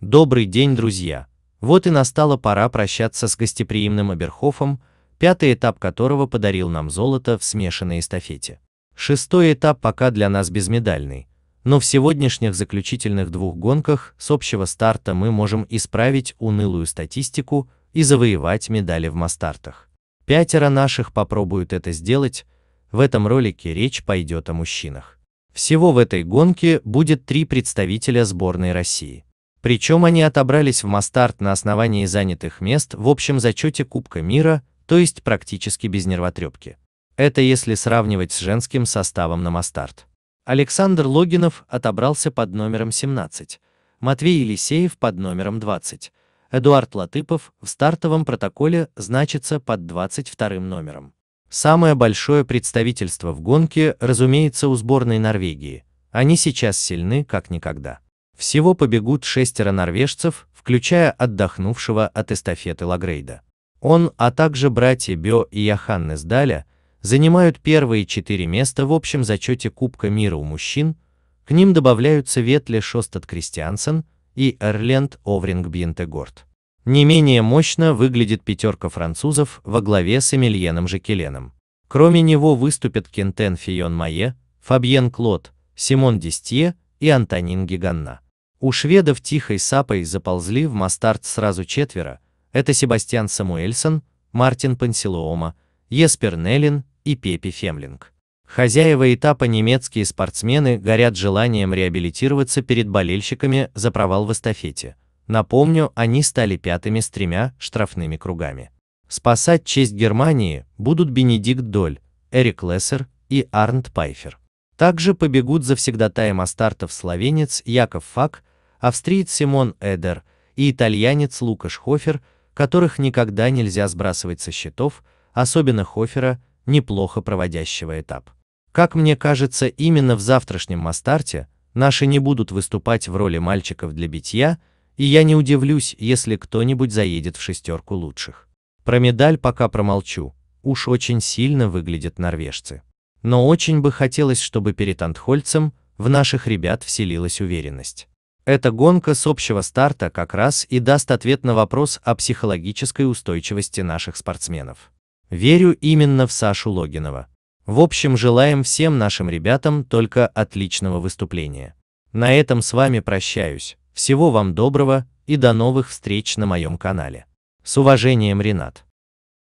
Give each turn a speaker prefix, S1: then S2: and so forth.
S1: Добрый день, друзья! Вот и настала пора прощаться с гостеприимным Аберхофом, пятый этап которого подарил нам золото в смешанной эстафете. Шестой этап пока для нас безмедальный, но в сегодняшних заключительных двух гонках с общего старта мы можем исправить унылую статистику и завоевать медали в мастартах. Пятеро наших попробуют это сделать, в этом ролике речь пойдет о мужчинах. Всего в этой гонке будет три представителя сборной России. Причем они отобрались в Мастарт на основании занятых мест в общем зачете Кубка мира, то есть практически без нервотрепки. Это если сравнивать с женским составом на Мастарт. Александр Логинов отобрался под номером 17, Матвей Елисеев под номером 20, Эдуард Латыпов в стартовом протоколе значится под 22 номером. Самое большое представительство в гонке, разумеется, у сборной Норвегии. Они сейчас сильны, как никогда. Всего побегут шестеро норвежцев, включая отдохнувшего от эстафеты Лагрейда. Он, а также братья Бео и Яханнес Даля, занимают первые четыре места в общем зачете Кубка мира у мужчин, к ним добавляются Ветле Шостад Кристиансен и Эрленд Овринг Бьентегорд. Не менее мощно выглядит пятерка французов во главе с Эмильеном Жекеленом. Кроме него выступят Кентен Фион Майе, Фабьен Клод, Симон Дистье и Антонин Гиганна. У шведов тихой сапой заползли в Мастарт сразу четверо. Это Себастьян Самуэльсон, Мартин Пансилуома, Еспер Неллин и Пепи Фемлинг. Хозяева этапа немецкие спортсмены горят желанием реабилитироваться перед болельщиками за провал в эстафете. Напомню, они стали пятыми с тремя штрафными кругами. Спасать честь Германии будут Бенедикт Доль, Эрик Лессер и Арнт Пайфер. Также побегут завсегдатаем стартов словенец Яков Фак – австриец Симон Эдер и итальянец Лукаш Хофер, которых никогда нельзя сбрасывать со счетов, особенно Хофера, неплохо проводящего этап. Как мне кажется, именно в завтрашнем Мастарте наши не будут выступать в роли мальчиков для битья, и я не удивлюсь, если кто-нибудь заедет в шестерку лучших. Про медаль пока промолчу, уж очень сильно выглядят норвежцы. Но очень бы хотелось, чтобы перед Антхольцем в наших ребят вселилась уверенность. Эта гонка с общего старта как раз и даст ответ на вопрос о психологической устойчивости наших спортсменов. Верю именно в Сашу Логинова. В общем, желаем всем нашим ребятам только отличного выступления. На этом с вами прощаюсь. Всего вам доброго и до новых встреч на моем канале. С уважением, Ренат.